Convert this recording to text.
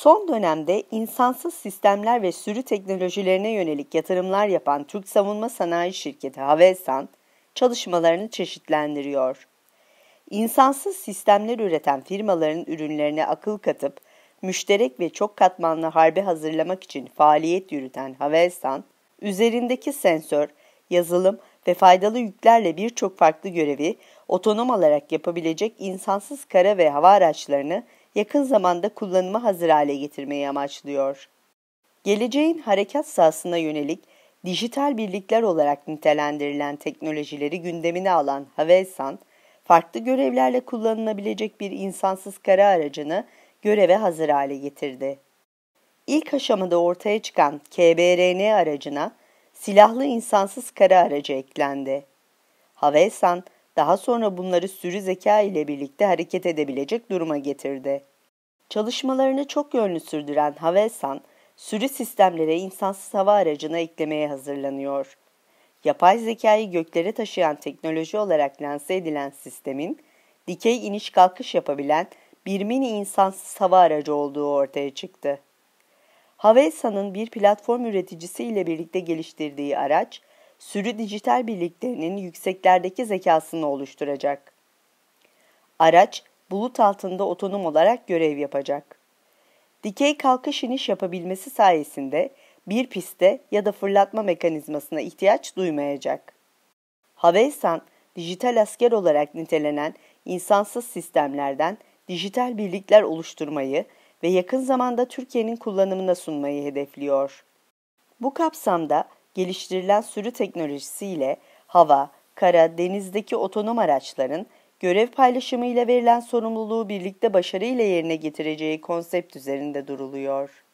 Son dönemde insansız sistemler ve sürü teknolojilerine yönelik yatırımlar yapan Türk savunma sanayi şirketi Havelsan çalışmalarını çeşitlendiriyor. İnsansız sistemler üreten firmaların ürünlerine akıl katıp müşterek ve çok katmanlı harbe hazırlamak için faaliyet yürüten Havelsan, üzerindeki sensör, yazılım ve faydalı yüklerle birçok farklı görevi otonom olarak yapabilecek insansız kara ve hava araçlarını yakın zamanda kullanıma hazır hale getirmeyi amaçlıyor. Geleceğin harekat sahasına yönelik dijital birlikler olarak nitelendirilen teknolojileri gündemine alan Havelsan, farklı görevlerle kullanılabilecek bir insansız kara aracını göreve hazır hale getirdi. İlk aşamada ortaya çıkan KBRN aracına silahlı insansız kara aracı eklendi. Havelsan, daha sonra bunları sürü zeka ile birlikte hareket edebilecek duruma getirdi. Çalışmalarını çok yönlü sürdüren Havelsan, sürü sistemlere insansız hava aracına eklemeye hazırlanıyor. Yapay zekayı göklere taşıyan teknoloji olarak lanse edilen sistemin, dikey iniş kalkış yapabilen bir mini insansız hava aracı olduğu ortaya çıktı. Havelsan'ın bir platform üreticisi ile birlikte geliştirdiği araç, sürü dijital birliklerinin yükseklerdeki zekasını oluşturacak. Araç bulut altında otonom olarak görev yapacak. Dikey kalkış iniş yapabilmesi sayesinde bir piste ya da fırlatma mekanizmasına ihtiyaç duymayacak. Havelsan, dijital asker olarak nitelenen insansız sistemlerden dijital birlikler oluşturmayı ve yakın zamanda Türkiye'nin kullanımına sunmayı hedefliyor. Bu kapsamda geliştirilen sürü teknolojisiyle hava, kara, denizdeki otonom araçların görev paylaşımıyla verilen sorumluluğu birlikte başarıyla yerine getireceği konsept üzerinde duruluyor.